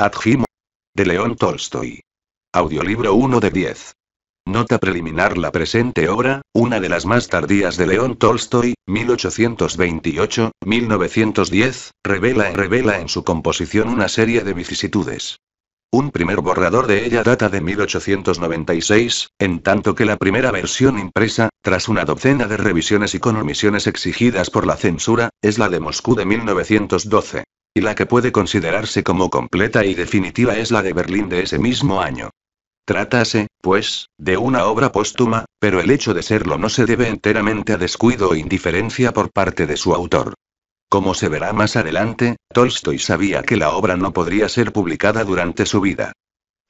Adjimo. De León Tolstoy. Audiolibro 1 de 10. Nota preliminar La presente obra, una de las más tardías de León Tolstoy, 1828-1910, revela, revela en su composición una serie de vicisitudes. Un primer borrador de ella data de 1896, en tanto que la primera versión impresa, tras una docena de revisiones y con omisiones exigidas por la censura, es la de Moscú de 1912. Y la que puede considerarse como completa y definitiva es la de Berlín de ese mismo año. Trátase, pues, de una obra póstuma, pero el hecho de serlo no se debe enteramente a descuido o indiferencia por parte de su autor. Como se verá más adelante, Tolstoy sabía que la obra no podría ser publicada durante su vida.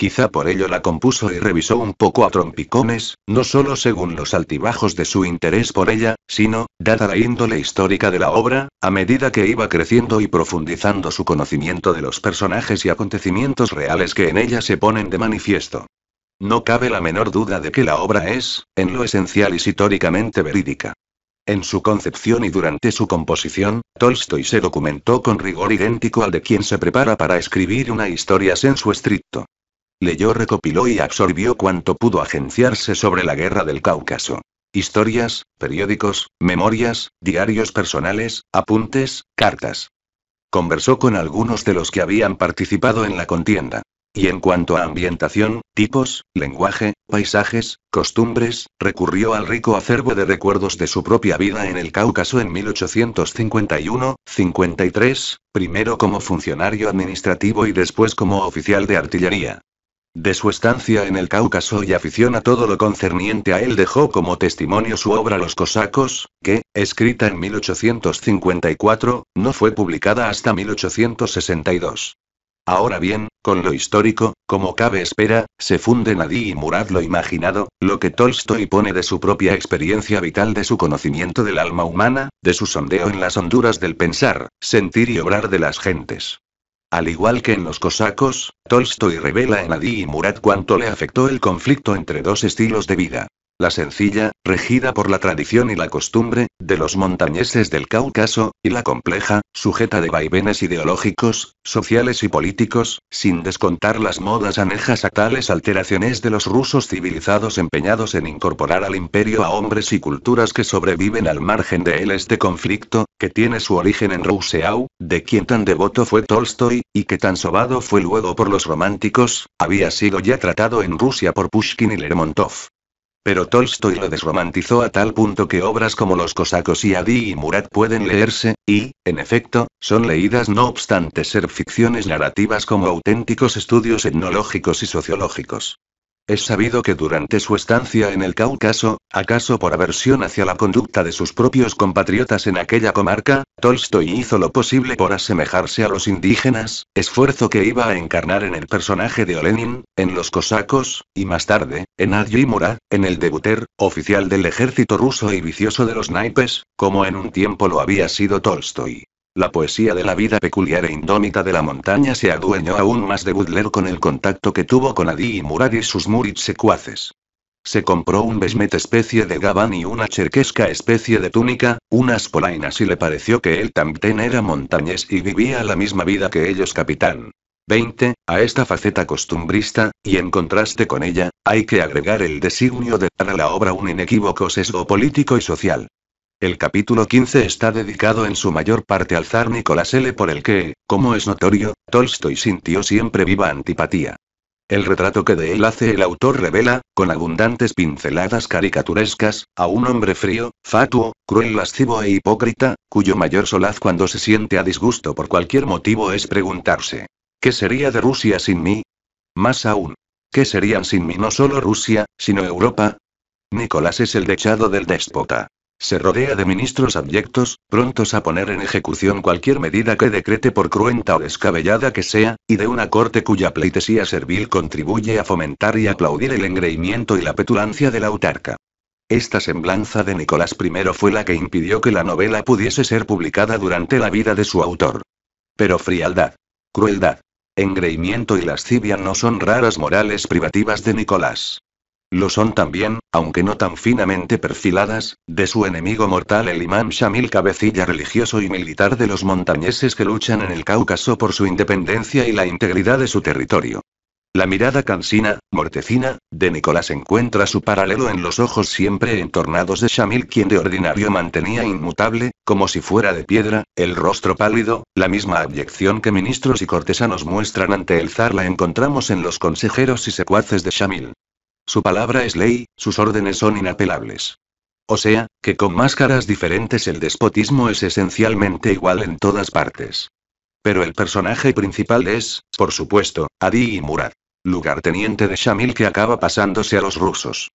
Quizá por ello la compuso y revisó un poco a trompicones, no solo según los altibajos de su interés por ella, sino, dada la índole histórica de la obra, a medida que iba creciendo y profundizando su conocimiento de los personajes y acontecimientos reales que en ella se ponen de manifiesto. No cabe la menor duda de que la obra es, en lo esencial y históricamente verídica. En su concepción y durante su composición, Tolstoy se documentó con rigor idéntico al de quien se prepara para escribir una historia sensu estricto. Leyó, recopiló y absorbió cuanto pudo agenciarse sobre la guerra del Cáucaso. Historias, periódicos, memorias, diarios personales, apuntes, cartas. Conversó con algunos de los que habían participado en la contienda. Y en cuanto a ambientación, tipos, lenguaje, paisajes, costumbres, recurrió al rico acervo de recuerdos de su propia vida en el Cáucaso en 1851, 53, primero como funcionario administrativo y después como oficial de artillería. De su estancia en el Cáucaso y afición a todo lo concerniente a él dejó como testimonio su obra Los Cosacos, que, escrita en 1854, no fue publicada hasta 1862. Ahora bien, con lo histórico, como cabe espera, se funde Nadí y Murad lo imaginado, lo que Tolstoy pone de su propia experiencia vital, de su conocimiento del alma humana, de su sondeo en las honduras del pensar, sentir y obrar de las gentes. Al igual que en los cosacos, Tolstoy revela en Adi y Murat cuánto le afectó el conflicto entre dos estilos de vida la sencilla, regida por la tradición y la costumbre, de los montañeses del Cáucaso, y la compleja, sujeta de vaivenes ideológicos, sociales y políticos, sin descontar las modas anejas a tales alteraciones de los rusos civilizados empeñados en incorporar al imperio a hombres y culturas que sobreviven al margen de él este conflicto, que tiene su origen en Rousseau, de quien tan devoto fue Tolstoy, y que tan sobado fue luego por los románticos, había sido ya tratado en Rusia por Pushkin y Lermontov pero Tolstoy lo desromantizó a tal punto que obras como Los cosacos y Adi y Murat pueden leerse, y, en efecto, son leídas no obstante ser ficciones narrativas como auténticos estudios etnológicos y sociológicos. Es sabido que durante su estancia en el Cáucaso, acaso por aversión hacia la conducta de sus propios compatriotas en aquella comarca, Tolstoy hizo lo posible por asemejarse a los indígenas, esfuerzo que iba a encarnar en el personaje de Olenin, en Los Cosacos, y más tarde, en Mura, en el debuter, oficial del ejército ruso y vicioso de los naipes, como en un tiempo lo había sido Tolstoy. La poesía de la vida peculiar e indómita de la montaña se adueñó aún más de Butler con el contacto que tuvo con Adi y Murad y sus Murid secuaces. Se compró un besmet especie de gabán y una cherquesca especie de túnica, unas polainas y le pareció que él también era montañés y vivía la misma vida que ellos capitán. 20. A esta faceta costumbrista, y en contraste con ella, hay que agregar el designio de dar a la obra un inequívoco sesgo político y social. El capítulo 15 está dedicado en su mayor parte al zar Nicolás L. por el que, como es notorio, Tolstoy sintió siempre viva antipatía. El retrato que de él hace el autor revela, con abundantes pinceladas caricaturescas, a un hombre frío, fatuo, cruel, lascivo e hipócrita, cuyo mayor solaz cuando se siente a disgusto por cualquier motivo es preguntarse, ¿qué sería de Rusia sin mí? Más aún, ¿qué serían sin mí no solo Rusia, sino Europa? Nicolás es el dechado del déspota, se rodea de ministros abyectos, prontos a poner en ejecución cualquier medida que decrete por cruenta o descabellada que sea, y de una corte cuya pleitesía servil contribuye a fomentar y aplaudir el engreimiento y la petulancia del autarca. Esta semblanza de Nicolás I fue la que impidió que la novela pudiese ser publicada durante la vida de su autor. Pero frialdad, crueldad, engreimiento y lascivia no son raras morales privativas de Nicolás. Lo son también, aunque no tan finamente perfiladas, de su enemigo mortal el imán Shamil cabecilla religioso y militar de los montañeses que luchan en el Cáucaso por su independencia y la integridad de su territorio. La mirada cansina, mortecina, de Nicolás encuentra su paralelo en los ojos siempre entornados de Shamil quien de ordinario mantenía inmutable, como si fuera de piedra, el rostro pálido, la misma abyección que ministros y cortesanos muestran ante el zar la encontramos en los consejeros y secuaces de Shamil. Su palabra es ley, sus órdenes son inapelables. O sea, que con máscaras diferentes el despotismo es esencialmente igual en todas partes. Pero el personaje principal es, por supuesto, Adi y Murad. Lugarteniente de Shamil que acaba pasándose a los rusos.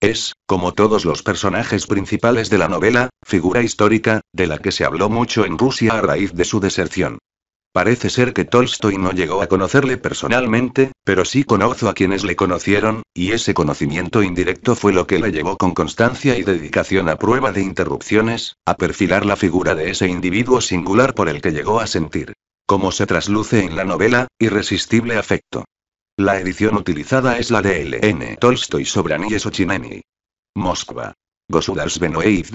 Es, como todos los personajes principales de la novela, figura histórica, de la que se habló mucho en Rusia a raíz de su deserción. Parece ser que Tolstoy no llegó a conocerle personalmente, pero sí conozco a quienes le conocieron, y ese conocimiento indirecto fue lo que le llevó con constancia y dedicación a prueba de interrupciones, a perfilar la figura de ese individuo singular por el que llegó a sentir, como se trasluce en la novela, irresistible afecto. La edición utilizada es la de L.N. Tolstoy Sobrani Sochineni. Moskva. gosudarstvo Benoit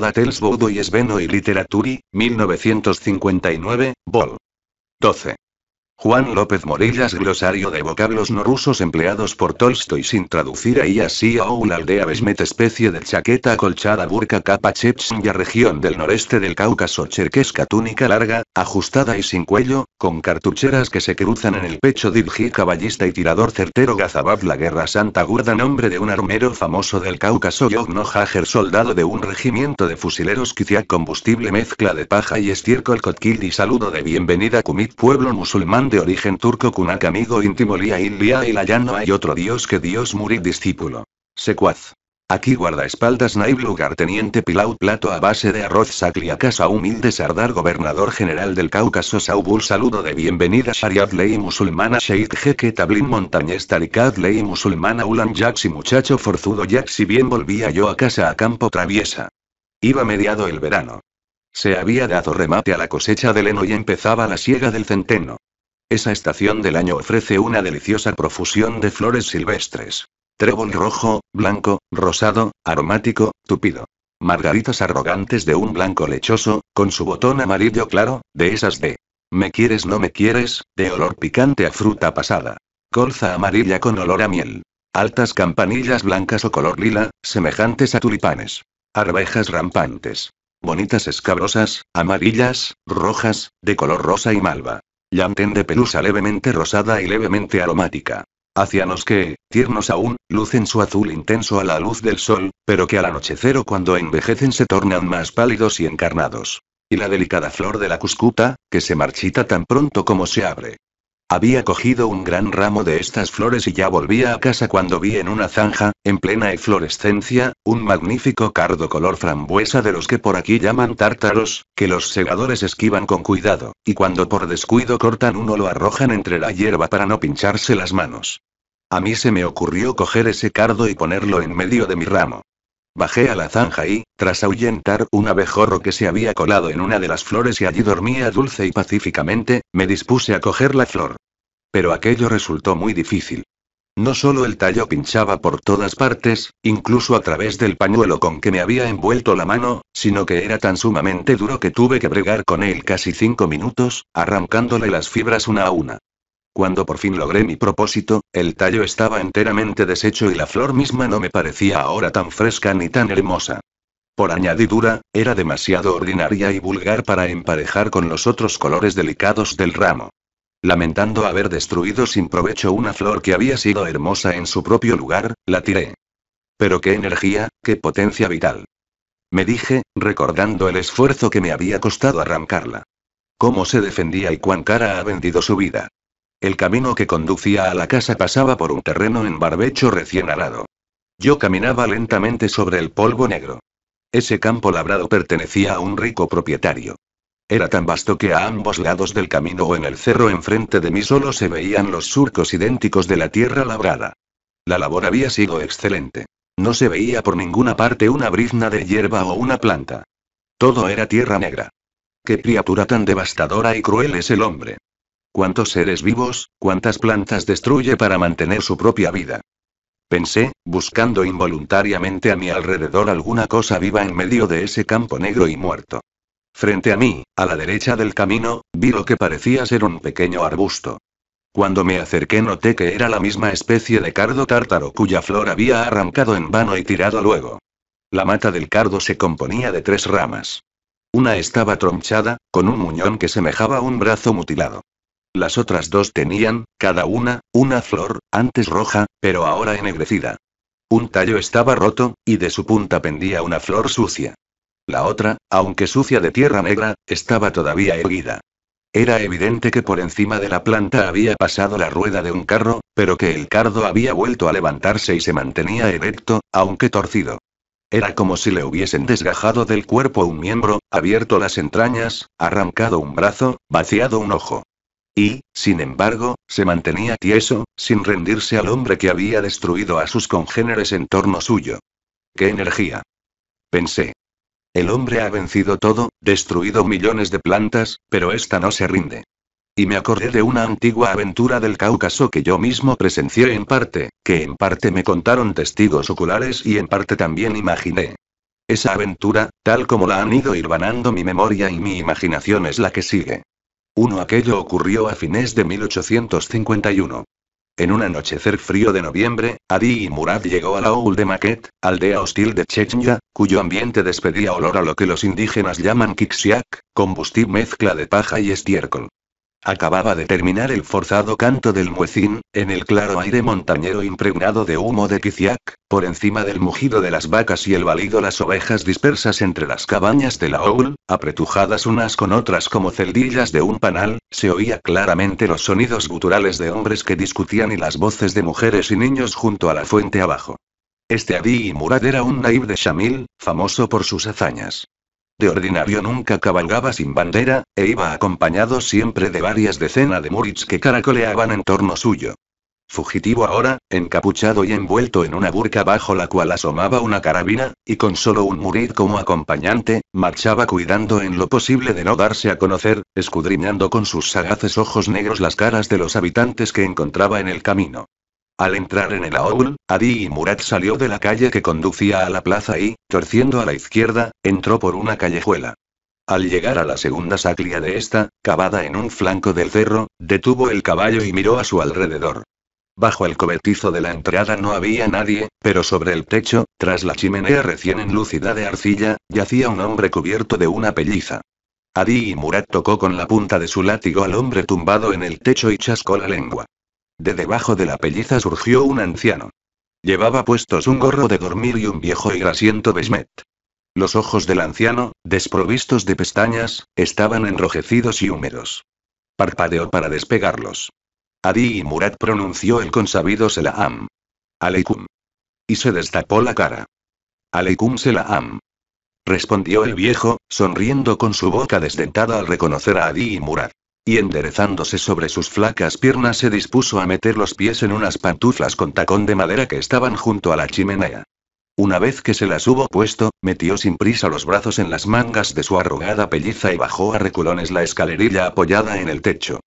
y Sbeno y Literaturi, 1959, Vol. 12. Juan López Morillas Glosario de vocablos no rusos empleados por Tolstoy sin traducir ahí así o una aldea besmet especie de chaqueta acolchada burka capa chepsnya región del noreste del Cáucaso cherquesca túnica larga, ajustada y sin cuello, con cartucheras que se cruzan en el pecho divji, caballista y tirador certero Gazabab la guerra santa gurda nombre de un armero famoso del Cáucaso Yogno Hager soldado de un regimiento de fusileros Kiziak combustible mezcla de paja y estiércol Kotkil y saludo de bienvenida Kumit pueblo musulmán de origen turco Kunak amigo íntimo Lia Ilia y la ya no hay otro dios que Dios Murid discípulo. Secuaz. Aquí guarda guardaespaldas Naib teniente Pilau plato a base de arroz a casa humilde Sardar gobernador general del Cáucaso Saubul saludo de bienvenida Shariat ley musulmana Sheikh Jeque Tablin montañista Tarikat ley musulmana Ulan Jaxi muchacho forzudo Jaxi bien volvía yo a casa a campo traviesa. Iba mediado el verano. Se había dado remate a la cosecha del heno y empezaba la siega del centeno. Esa estación del año ofrece una deliciosa profusión de flores silvestres. Trébol rojo, blanco, rosado, aromático, tupido. Margaritas arrogantes de un blanco lechoso, con su botón amarillo claro, de esas de me quieres no me quieres, de olor picante a fruta pasada. Colza amarilla con olor a miel. Altas campanillas blancas o color lila, semejantes a tulipanes. Arvejas rampantes. Bonitas escabrosas, amarillas, rojas, de color rosa y malva llanten de pelusa levemente rosada y levemente aromática. Hacianos que, tiernos aún, lucen su azul intenso a la luz del sol, pero que al anochecer o cuando envejecen se tornan más pálidos y encarnados. Y la delicada flor de la cuscuta, que se marchita tan pronto como se abre. Había cogido un gran ramo de estas flores y ya volvía a casa cuando vi en una zanja, en plena eflorescencia, un magnífico cardo color frambuesa de los que por aquí llaman tártaros, que los segadores esquivan con cuidado, y cuando por descuido cortan uno lo arrojan entre la hierba para no pincharse las manos. A mí se me ocurrió coger ese cardo y ponerlo en medio de mi ramo. Bajé a la zanja y, tras ahuyentar un abejorro que se había colado en una de las flores y allí dormía dulce y pacíficamente, me dispuse a coger la flor. Pero aquello resultó muy difícil. No solo el tallo pinchaba por todas partes, incluso a través del pañuelo con que me había envuelto la mano, sino que era tan sumamente duro que tuve que bregar con él casi cinco minutos, arrancándole las fibras una a una. Cuando por fin logré mi propósito, el tallo estaba enteramente deshecho y la flor misma no me parecía ahora tan fresca ni tan hermosa. Por añadidura, era demasiado ordinaria y vulgar para emparejar con los otros colores delicados del ramo. Lamentando haber destruido sin provecho una flor que había sido hermosa en su propio lugar, la tiré. Pero qué energía, qué potencia vital. Me dije, recordando el esfuerzo que me había costado arrancarla. Cómo se defendía y cuán cara ha vendido su vida. El camino que conducía a la casa pasaba por un terreno en barbecho recién arado. Yo caminaba lentamente sobre el polvo negro. Ese campo labrado pertenecía a un rico propietario. Era tan vasto que a ambos lados del camino o en el cerro enfrente de mí solo se veían los surcos idénticos de la tierra labrada. La labor había sido excelente. No se veía por ninguna parte una brizna de hierba o una planta. Todo era tierra negra. Qué criatura tan devastadora y cruel es el hombre cuántos seres vivos, cuántas plantas destruye para mantener su propia vida. Pensé, buscando involuntariamente a mi alrededor alguna cosa viva en medio de ese campo negro y muerto. Frente a mí, a la derecha del camino, vi lo que parecía ser un pequeño arbusto. Cuando me acerqué noté que era la misma especie de cardo tártaro cuya flor había arrancado en vano y tirado luego. La mata del cardo se componía de tres ramas. Una estaba tronchada, con un muñón que semejaba un brazo mutilado. Las otras dos tenían, cada una, una flor, antes roja, pero ahora ennegrecida. Un tallo estaba roto, y de su punta pendía una flor sucia. La otra, aunque sucia de tierra negra, estaba todavía erguida. Era evidente que por encima de la planta había pasado la rueda de un carro, pero que el cardo había vuelto a levantarse y se mantenía erecto, aunque torcido. Era como si le hubiesen desgajado del cuerpo un miembro, abierto las entrañas, arrancado un brazo, vaciado un ojo. Y, sin embargo, se mantenía tieso, sin rendirse al hombre que había destruido a sus congéneres en torno suyo. ¡Qué energía! Pensé. El hombre ha vencido todo, destruido millones de plantas, pero esta no se rinde. Y me acordé de una antigua aventura del Cáucaso que yo mismo presencié en parte, que en parte me contaron testigos oculares y en parte también imaginé. Esa aventura, tal como la han ido irvanando mi memoria y mi imaginación, es la que sigue. Uno aquello ocurrió a fines de 1851. En un anochecer frío de noviembre, Adi y Murad llegó a la Oul de Maquet, aldea hostil de Chechnya, cuyo ambiente despedía olor a lo que los indígenas llaman kixiak, combustible mezcla de paja y estiércol. Acababa de terminar el forzado canto del muecín, en el claro aire montañero impregnado de humo de piziac, por encima del mugido de las vacas y el balido las ovejas dispersas entre las cabañas de la Oul, apretujadas unas con otras como celdillas de un panal, se oía claramente los sonidos guturales de hombres que discutían y las voces de mujeres y niños junto a la fuente abajo. Este Adi y Murad era un naib de Shamil, famoso por sus hazañas. De ordinario nunca cabalgaba sin bandera, e iba acompañado siempre de varias decenas de murits que caracoleaban en torno suyo. Fugitivo ahora, encapuchado y envuelto en una burca bajo la cual asomaba una carabina, y con solo un murid como acompañante, marchaba cuidando en lo posible de no darse a conocer, escudriñando con sus sagaces ojos negros las caras de los habitantes que encontraba en el camino. Al entrar en el aul, Adi y Murat salió de la calle que conducía a la plaza y, torciendo a la izquierda, entró por una callejuela. Al llegar a la segunda saclia de esta, cavada en un flanco del cerro, detuvo el caballo y miró a su alrededor. Bajo el cobertizo de la entrada no había nadie, pero sobre el techo, tras la chimenea recién enlucida de arcilla, yacía un hombre cubierto de una pelliza. Adi y Murat tocó con la punta de su látigo al hombre tumbado en el techo y chascó la lengua. De debajo de la pelliza surgió un anciano. Llevaba puestos un gorro de dormir y un viejo y grasiento besmet. Los ojos del anciano, desprovistos de pestañas, estaban enrojecidos y húmedos. Parpadeó para despegarlos. Adi y Murat pronunció el consabido Selaam. Aleikum. Y se destapó la cara. Aleikum Selaam. Respondió el viejo, sonriendo con su boca desdentada al reconocer a Adi y Murat. Y enderezándose sobre sus flacas piernas se dispuso a meter los pies en unas pantuflas con tacón de madera que estaban junto a la chimenea. Una vez que se las hubo puesto, metió sin prisa los brazos en las mangas de su arrugada pelliza y bajó a reculones la escalerilla apoyada en el techo.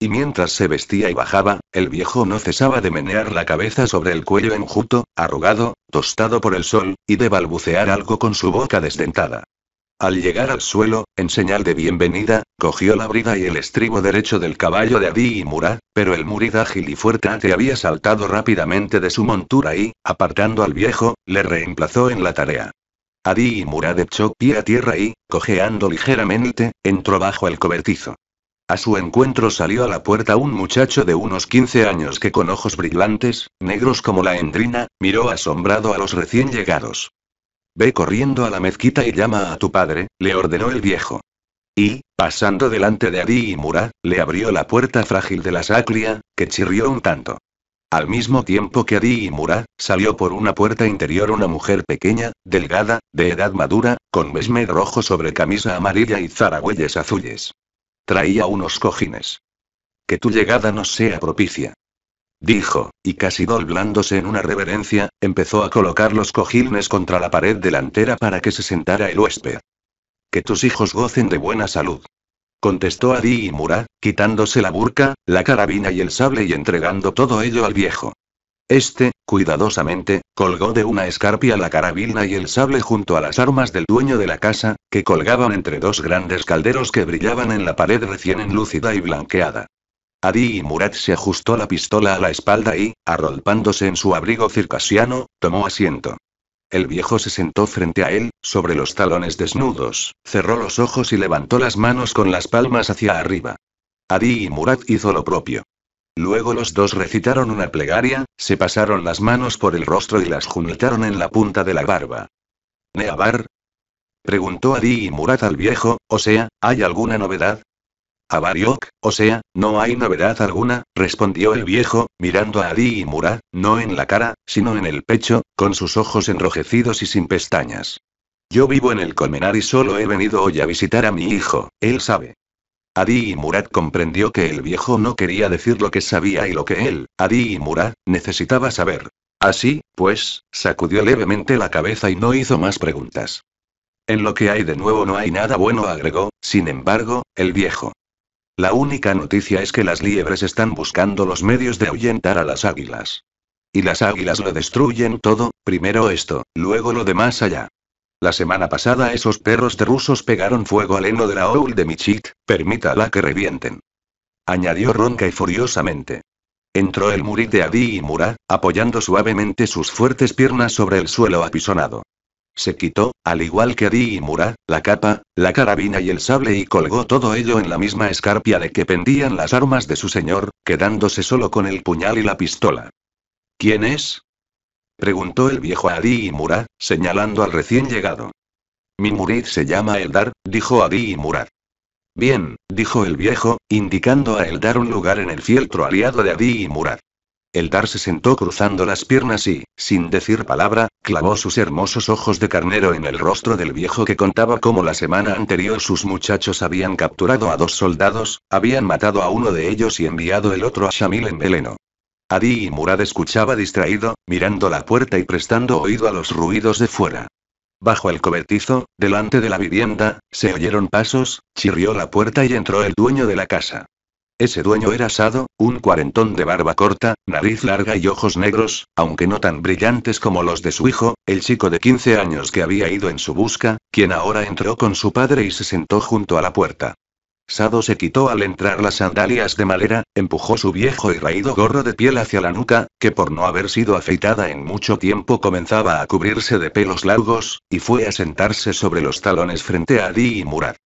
Y mientras se vestía y bajaba, el viejo no cesaba de menear la cabeza sobre el cuello enjuto, arrugado, tostado por el sol, y de balbucear algo con su boca desdentada. Al llegar al suelo, en señal de bienvenida, cogió la brida y el estribo derecho del caballo de Adi y Murad, pero el Murid ágil y fuerte había saltado rápidamente de su montura y, apartando al viejo, le reemplazó en la tarea. Adi y Murad echó pie a tierra y, cojeando ligeramente, entró bajo el cobertizo. A su encuentro salió a la puerta un muchacho de unos 15 años que con ojos brillantes, negros como la endrina, miró asombrado a los recién llegados. Ve corriendo a la mezquita y llama a tu padre, le ordenó el viejo. Y, pasando delante de Adi y Murad, le abrió la puerta frágil de la saclia, que chirrió un tanto. Al mismo tiempo que Adi y Murad, salió por una puerta interior una mujer pequeña, delgada, de edad madura, con mesme rojo sobre camisa amarilla y zaragüeyes azules. Traía unos cojines. Que tu llegada nos sea propicia dijo, y casi doblándose en una reverencia, empezó a colocar los cojines contra la pared delantera para que se sentara el huésped. Que tus hijos gocen de buena salud. Contestó Adi y Murad, quitándose la burca, la carabina y el sable y entregando todo ello al viejo. Este, cuidadosamente, colgó de una escarpia la carabina y el sable junto a las armas del dueño de la casa, que colgaban entre dos grandes calderos que brillaban en la pared recién enlúcida y blanqueada. Adi y Murat se ajustó la pistola a la espalda y, arrolpándose en su abrigo circasiano, tomó asiento. El viejo se sentó frente a él, sobre los talones desnudos, cerró los ojos y levantó las manos con las palmas hacia arriba. Adi y Murat hizo lo propio. Luego los dos recitaron una plegaria, se pasaron las manos por el rostro y las juntaron en la punta de la barba. Neabar, preguntó Adi y Murat al viejo, o sea, ¿hay alguna novedad? A Bariok, o sea, no hay novedad alguna, respondió el viejo, mirando a Adi y Murat, no en la cara, sino en el pecho, con sus ojos enrojecidos y sin pestañas. Yo vivo en el Colmenar y solo he venido hoy a visitar a mi hijo, él sabe. Adi y Murat comprendió que el viejo no quería decir lo que sabía y lo que él, Adi y Murat, necesitaba saber. Así, pues, sacudió levemente la cabeza y no hizo más preguntas. En lo que hay de nuevo no hay nada bueno, agregó, sin embargo, el viejo. La única noticia es que las liebres están buscando los medios de ahuyentar a las águilas. Y las águilas lo destruyen todo, primero esto, luego lo demás allá. La semana pasada esos perros de rusos pegaron fuego al heno de la oul de Michit, permítala que revienten. Añadió ronca y furiosamente. Entró el murid de Adi y Mura, apoyando suavemente sus fuertes piernas sobre el suelo apisonado. Se quitó, al igual que Adi y Murad, la capa, la carabina y el sable y colgó todo ello en la misma escarpia de que pendían las armas de su señor, quedándose solo con el puñal y la pistola. ¿Quién es? preguntó el viejo a Adi y Murad, señalando al recién llegado. Mi murid se llama Eldar, dijo Adi y Murad. Bien, dijo el viejo, indicando a Eldar un lugar en el fieltro aliado de Adi y Murad. El Dar se sentó cruzando las piernas y, sin decir palabra, clavó sus hermosos ojos de carnero en el rostro del viejo que contaba cómo la semana anterior sus muchachos habían capturado a dos soldados, habían matado a uno de ellos y enviado el otro a Shamil en veleno. Adi y Murad escuchaba distraído, mirando la puerta y prestando oído a los ruidos de fuera. Bajo el cobertizo, delante de la vivienda, se oyeron pasos, chirrió la puerta y entró el dueño de la casa. Ese dueño era Sado, un cuarentón de barba corta, nariz larga y ojos negros, aunque no tan brillantes como los de su hijo, el chico de 15 años que había ido en su busca, quien ahora entró con su padre y se sentó junto a la puerta. Sado se quitó al entrar las sandalias de madera, empujó su viejo y raído gorro de piel hacia la nuca, que por no haber sido afeitada en mucho tiempo comenzaba a cubrirse de pelos largos, y fue a sentarse sobre los talones frente a Adi y Murat.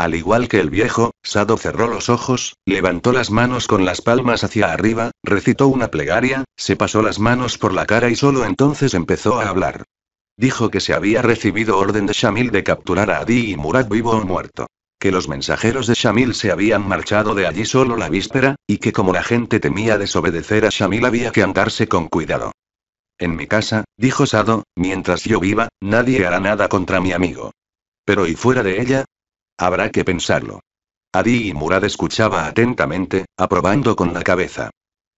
Al igual que el viejo, Sado cerró los ojos, levantó las manos con las palmas hacia arriba, recitó una plegaria, se pasó las manos por la cara y solo entonces empezó a hablar. Dijo que se había recibido orden de Shamil de capturar a Adi y Murad vivo o muerto que los mensajeros de Shamil se habían marchado de allí solo la víspera, y que como la gente temía desobedecer a Shamil había que andarse con cuidado. En mi casa, dijo Sado, mientras yo viva, nadie hará nada contra mi amigo. Pero ¿y fuera de ella? Habrá que pensarlo. Adi y Murad escuchaba atentamente, aprobando con la cabeza.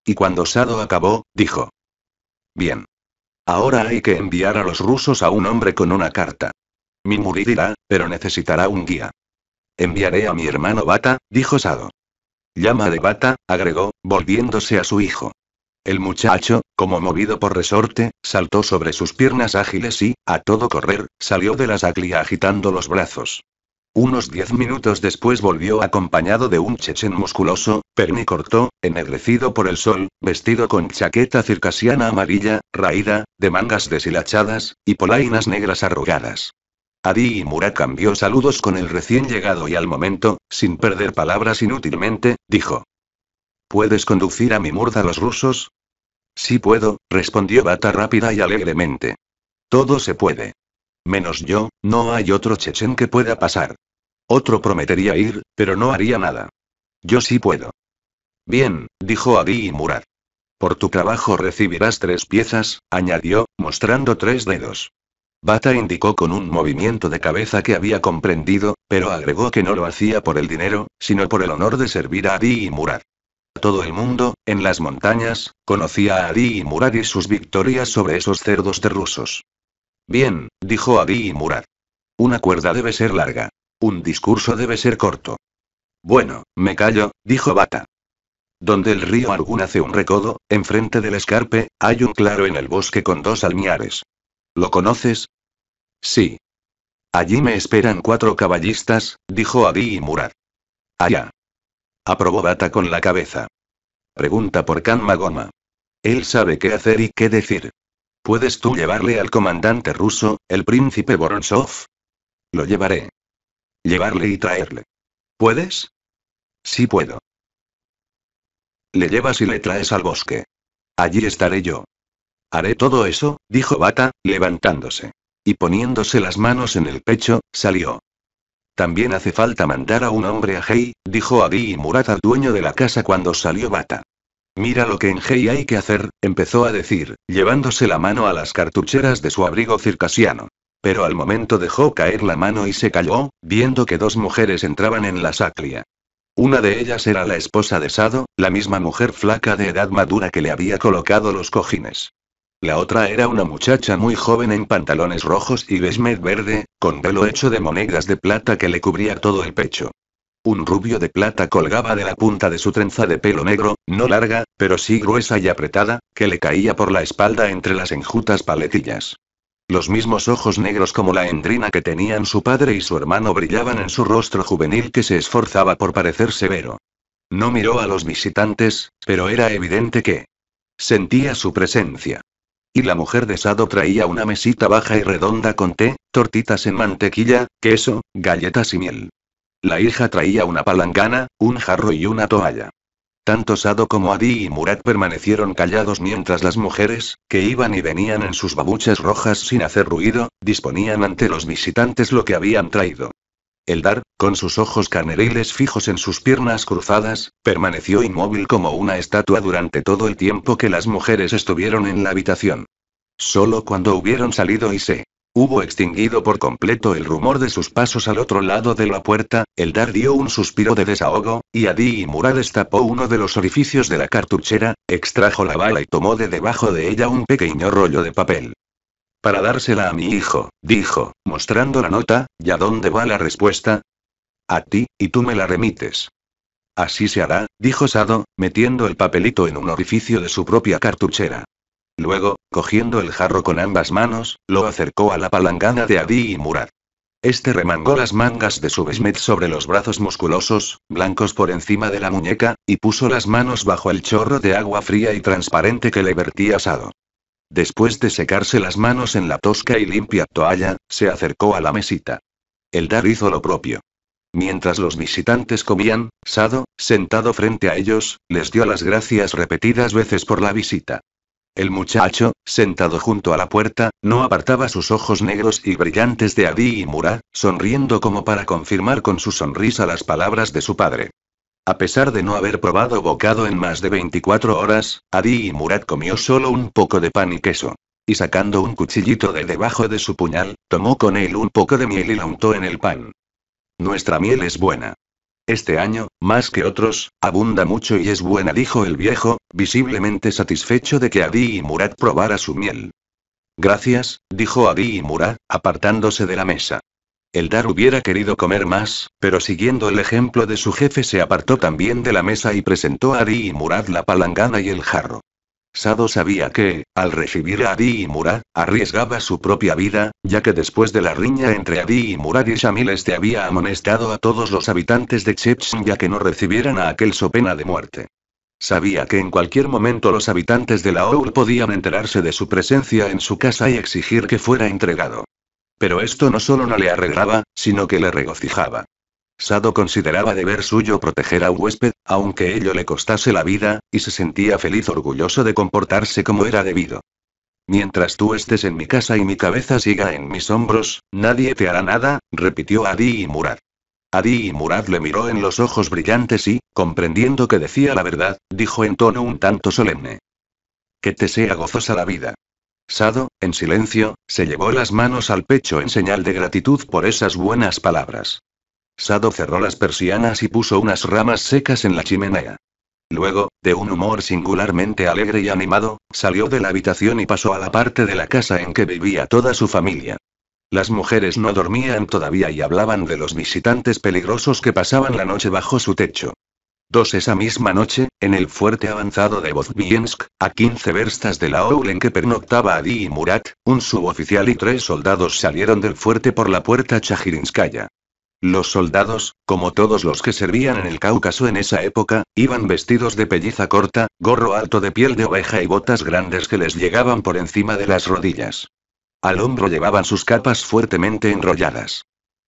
Y cuando Sado acabó, dijo. Bien. Ahora hay que enviar a los rusos a un hombre con una carta. Mi Murid irá, pero necesitará un guía. Enviaré a mi hermano Bata, dijo Sado. Llama de Bata, agregó, volviéndose a su hijo. El muchacho, como movido por resorte, saltó sobre sus piernas ágiles y, a todo correr, salió de la saglia agitando los brazos. Unos diez minutos después volvió acompañado de un chechen musculoso, perni corto, ennegrecido por el sol, vestido con chaqueta circasiana amarilla, raída, de mangas deshilachadas, y polainas negras arrugadas. Adi y Mura cambió saludos con el recién llegado y al momento, sin perder palabras inútilmente, dijo. ¿Puedes conducir a mi murda a los rusos? Sí puedo, respondió Bata rápida y alegremente. Todo se puede. Menos yo, no hay otro chechen que pueda pasar. Otro prometería ir, pero no haría nada. Yo sí puedo. Bien, dijo Adi y Murad. Por tu trabajo recibirás tres piezas, añadió, mostrando tres dedos. Bata indicó con un movimiento de cabeza que había comprendido, pero agregó que no lo hacía por el dinero, sino por el honor de servir a Adi y Murad. Todo el mundo, en las montañas, conocía a Adi y Murad y sus victorias sobre esos cerdos de rusos. Bien, dijo Adi y Murad. Una cuerda debe ser larga. Un discurso debe ser corto. Bueno, me callo, dijo Bata. Donde el río Argun hace un recodo, enfrente del escarpe, hay un claro en el bosque con dos almiares. ¿Lo conoces? Sí. Allí me esperan cuatro caballistas, dijo Adi y Murad. Allá. Aprobó Bata con la cabeza. Pregunta por Kan Magoma. Él sabe qué hacer y qué decir. ¿Puedes tú llevarle al comandante ruso, el príncipe Voronsov? Lo llevaré. Llevarle y traerle. ¿Puedes? Sí puedo. Le llevas y le traes al bosque. Allí estaré yo. Haré todo eso, dijo Bata, levantándose. Y poniéndose las manos en el pecho, salió. También hace falta mandar a un hombre a Hey, dijo Adi y Murat al dueño de la casa cuando salió Bata. Mira lo que en Hei hay que hacer, empezó a decir, llevándose la mano a las cartucheras de su abrigo circasiano. Pero al momento dejó caer la mano y se calló, viendo que dos mujeres entraban en la sacria. Una de ellas era la esposa de Sado, la misma mujer flaca de edad madura que le había colocado los cojines. La otra era una muchacha muy joven en pantalones rojos y besmet verde, con velo hecho de monedas de plata que le cubría todo el pecho. Un rubio de plata colgaba de la punta de su trenza de pelo negro, no larga, pero sí gruesa y apretada, que le caía por la espalda entre las enjutas paletillas. Los mismos ojos negros como la endrina que tenían su padre y su hermano brillaban en su rostro juvenil que se esforzaba por parecer severo. No miró a los visitantes, pero era evidente que sentía su presencia. Y la mujer de Sado traía una mesita baja y redonda con té, tortitas en mantequilla, queso, galletas y miel. La hija traía una palangana, un jarro y una toalla. Tanto Sado como Adi y Murat permanecieron callados mientras las mujeres, que iban y venían en sus babuchas rojas sin hacer ruido, disponían ante los visitantes lo que habían traído. El dar, con sus ojos caneriles fijos en sus piernas cruzadas, permaneció inmóvil como una estatua durante todo el tiempo que las mujeres estuvieron en la habitación. Solo cuando hubieron salido y se Hubo extinguido por completo el rumor de sus pasos al otro lado de la puerta, el dar dio un suspiro de desahogo, y Adi y Murad destapó uno de los orificios de la cartuchera, extrajo la bala y tomó de debajo de ella un pequeño rollo de papel. Para dársela a mi hijo, dijo, mostrando la nota, ¿y a dónde va la respuesta? A ti, y tú me la remites. Así se hará, dijo Sado, metiendo el papelito en un orificio de su propia cartuchera. Luego, cogiendo el jarro con ambas manos, lo acercó a la palangana de Adi y Murad. Este remangó las mangas de su besmet sobre los brazos musculosos, blancos por encima de la muñeca, y puso las manos bajo el chorro de agua fría y transparente que le vertía Sado. Después de secarse las manos en la tosca y limpia toalla, se acercó a la mesita. El Dar hizo lo propio. Mientras los visitantes comían, Sado, sentado frente a ellos, les dio las gracias repetidas veces por la visita. El muchacho, sentado junto a la puerta, no apartaba sus ojos negros y brillantes de Adi y Murat, sonriendo como para confirmar con su sonrisa las palabras de su padre. A pesar de no haber probado bocado en más de 24 horas, Adi y Murat comió solo un poco de pan y queso. Y sacando un cuchillito de debajo de su puñal, tomó con él un poco de miel y la untó en el pan. Nuestra miel es buena. Este año, más que otros, abunda mucho y es buena, dijo el viejo, visiblemente satisfecho de que Adi y Murat probara su miel. Gracias, dijo Adi y Murad, apartándose de la mesa. El Dar hubiera querido comer más, pero siguiendo el ejemplo de su jefe se apartó también de la mesa y presentó a Adi y Murad la palangana y el jarro. Sado sabía que, al recibir a Adi y Murad, arriesgaba su propia vida, ya que después de la riña entre Adi y Murad y Shamil este había amonestado a todos los habitantes de ya que no recibieran a aquel so pena de muerte. Sabía que en cualquier momento los habitantes de la Our podían enterarse de su presencia en su casa y exigir que fuera entregado. Pero esto no solo no le arreglaba, sino que le regocijaba. Sado consideraba deber suyo proteger a huésped, aunque ello le costase la vida, y se sentía feliz orgulloso de comportarse como era debido. Mientras tú estés en mi casa y mi cabeza siga en mis hombros, nadie te hará nada, repitió Adi y Murad. Adi y Murad le miró en los ojos brillantes y, comprendiendo que decía la verdad, dijo en tono un tanto solemne. Que te sea gozosa la vida. Sado, en silencio, se llevó las manos al pecho en señal de gratitud por esas buenas palabras. Sado cerró las persianas y puso unas ramas secas en la chimenea. Luego, de un humor singularmente alegre y animado, salió de la habitación y pasó a la parte de la casa en que vivía toda su familia. Las mujeres no dormían todavía y hablaban de los visitantes peligrosos que pasaban la noche bajo su techo. Dos esa misma noche, en el fuerte avanzado de Vozbiensk, a 15 verstas de la Oul en que pernoctaba Adi y Murat, un suboficial y tres soldados salieron del fuerte por la puerta Chajirinskaya. Los soldados, como todos los que servían en el Cáucaso en esa época, iban vestidos de pelliza corta, gorro alto de piel de oveja y botas grandes que les llegaban por encima de las rodillas. Al hombro llevaban sus capas fuertemente enrolladas.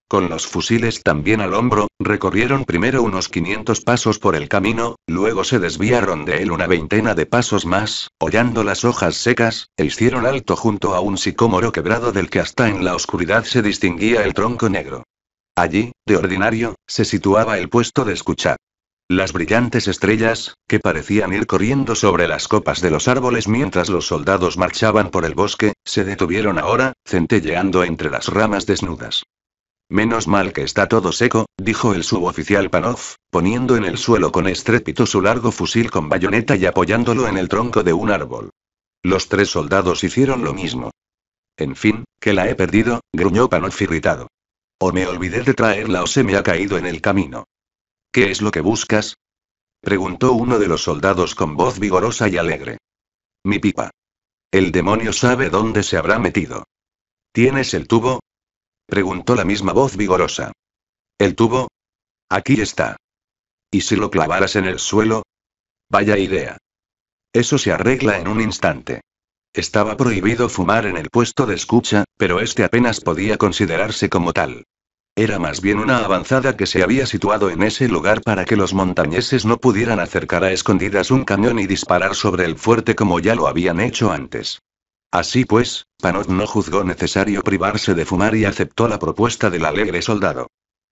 Con los fusiles también al hombro, recorrieron primero unos 500 pasos por el camino, luego se desviaron de él una veintena de pasos más, hollando las hojas secas, e hicieron alto junto a un sicómoro quebrado del que hasta en la oscuridad se distinguía el tronco negro. Allí, de ordinario, se situaba el puesto de escuchar. Las brillantes estrellas, que parecían ir corriendo sobre las copas de los árboles mientras los soldados marchaban por el bosque, se detuvieron ahora, centelleando entre las ramas desnudas. Menos mal que está todo seco, dijo el suboficial Panov, poniendo en el suelo con estrépito su largo fusil con bayoneta y apoyándolo en el tronco de un árbol. Los tres soldados hicieron lo mismo. En fin, que la he perdido, gruñó Panov irritado. O me olvidé de traerla o se me ha caído en el camino. ¿Qué es lo que buscas? preguntó uno de los soldados con voz vigorosa y alegre. Mi pipa. El demonio sabe dónde se habrá metido. ¿Tienes el tubo? preguntó la misma voz vigorosa. ¿El tubo? Aquí está. ¿Y si lo clavaras en el suelo? Vaya idea. Eso se arregla en un instante. Estaba prohibido fumar en el puesto de escucha, pero este apenas podía considerarse como tal. Era más bien una avanzada que se había situado en ese lugar para que los montañeses no pudieran acercar a escondidas un cañón y disparar sobre el fuerte como ya lo habían hecho antes. Así pues, Panot no juzgó necesario privarse de fumar y aceptó la propuesta del alegre soldado.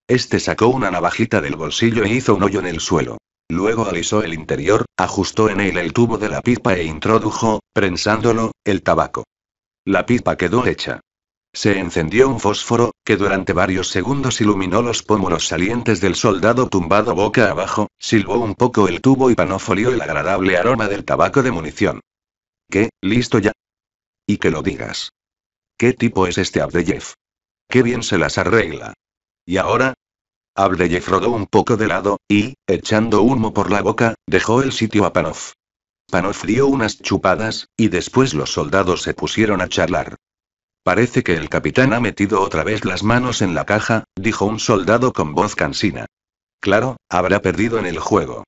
Este sacó una navajita del bolsillo e hizo un hoyo en el suelo. Luego alisó el interior, ajustó en él el tubo de la pipa e introdujo, prensándolo, el tabaco. La pipa quedó hecha. Se encendió un fósforo, que durante varios segundos iluminó los pómulos salientes del soldado tumbado boca abajo, silbó un poco el tubo y panofolió el agradable aroma del tabaco de munición. ¿Qué, listo ya? Y que lo digas. ¿Qué tipo es este Abdeyev? Qué bien se las arregla. Y ahora, Abdeyef rodó un poco de lado, y, echando humo por la boca, dejó el sitio a Panov. Panov dio unas chupadas, y después los soldados se pusieron a charlar. Parece que el capitán ha metido otra vez las manos en la caja, dijo un soldado con voz cansina. Claro, habrá perdido en el juego.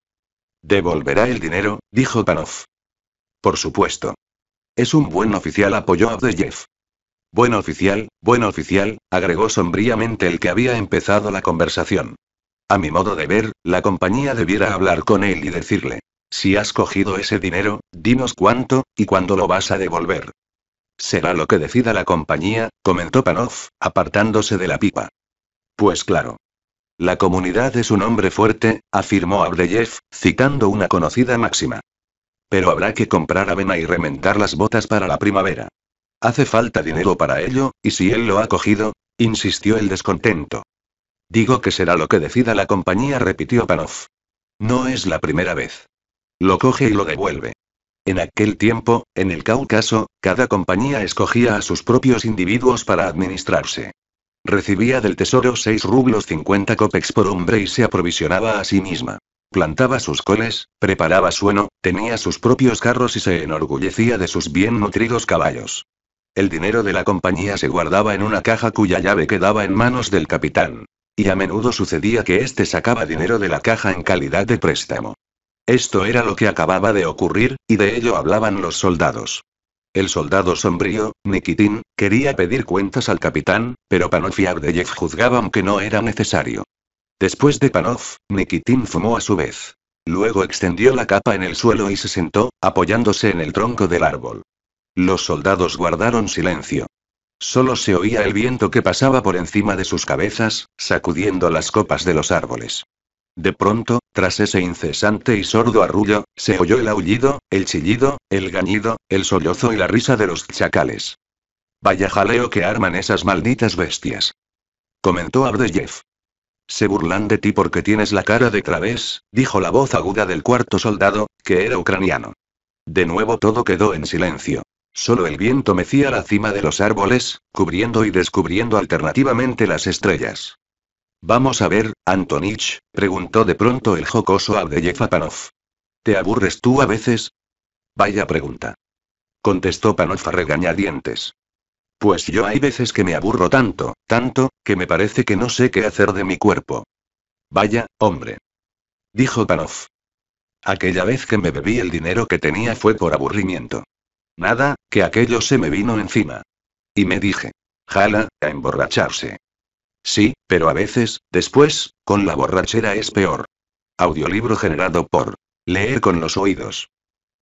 Devolverá el dinero, dijo Panov. Por supuesto. Es un buen oficial, apoyó Abdeyev. Buen oficial, buen oficial, agregó sombríamente el que había empezado la conversación. A mi modo de ver, la compañía debiera hablar con él y decirle, si has cogido ese dinero, dinos cuánto, y cuándo lo vas a devolver. Será lo que decida la compañía, comentó Panov, apartándose de la pipa. Pues claro. La comunidad es un hombre fuerte, afirmó Abreyev, citando una conocida máxima. Pero habrá que comprar avena y remendar las botas para la primavera. Hace falta dinero para ello, y si él lo ha cogido, insistió el descontento. Digo que será lo que decida la compañía, repitió Panov. No es la primera vez. Lo coge y lo devuelve. En aquel tiempo, en el Cáucaso, cada compañía escogía a sus propios individuos para administrarse. Recibía del tesoro 6 rublos 50 copex por hombre y se aprovisionaba a sí misma. Plantaba sus coles, preparaba sueno, tenía sus propios carros y se enorgullecía de sus bien nutridos caballos. El dinero de la compañía se guardaba en una caja cuya llave quedaba en manos del capitán. Y a menudo sucedía que éste sacaba dinero de la caja en calidad de préstamo. Esto era lo que acababa de ocurrir, y de ello hablaban los soldados. El soldado sombrío, Nikitin, quería pedir cuentas al capitán, pero Panov y Abdeyev juzgaban que no era necesario. Después de Panov, Nikitin fumó a su vez. Luego extendió la capa en el suelo y se sentó, apoyándose en el tronco del árbol. Los soldados guardaron silencio. Solo se oía el viento que pasaba por encima de sus cabezas, sacudiendo las copas de los árboles. De pronto, tras ese incesante y sordo arrullo, se oyó el aullido, el chillido, el gañido, el sollozo y la risa de los chacales. Vaya jaleo que arman esas malditas bestias. Comentó Abdeyev. Se burlan de ti porque tienes la cara de través, dijo la voz aguda del cuarto soldado, que era ucraniano. De nuevo todo quedó en silencio. Solo el viento mecía la cima de los árboles, cubriendo y descubriendo alternativamente las estrellas. Vamos a ver, Antonich, preguntó de pronto el jocoso Panov. ¿Te aburres tú a veces? Vaya pregunta. Contestó Panov a regañadientes. Pues yo hay veces que me aburro tanto, tanto, que me parece que no sé qué hacer de mi cuerpo. Vaya, hombre. Dijo Panov. Aquella vez que me bebí el dinero que tenía fue por aburrimiento. Nada, que aquello se me vino encima. Y me dije. Jala, a emborracharse. Sí, pero a veces, después, con la borrachera es peor. Audiolibro generado por Leer con los oídos.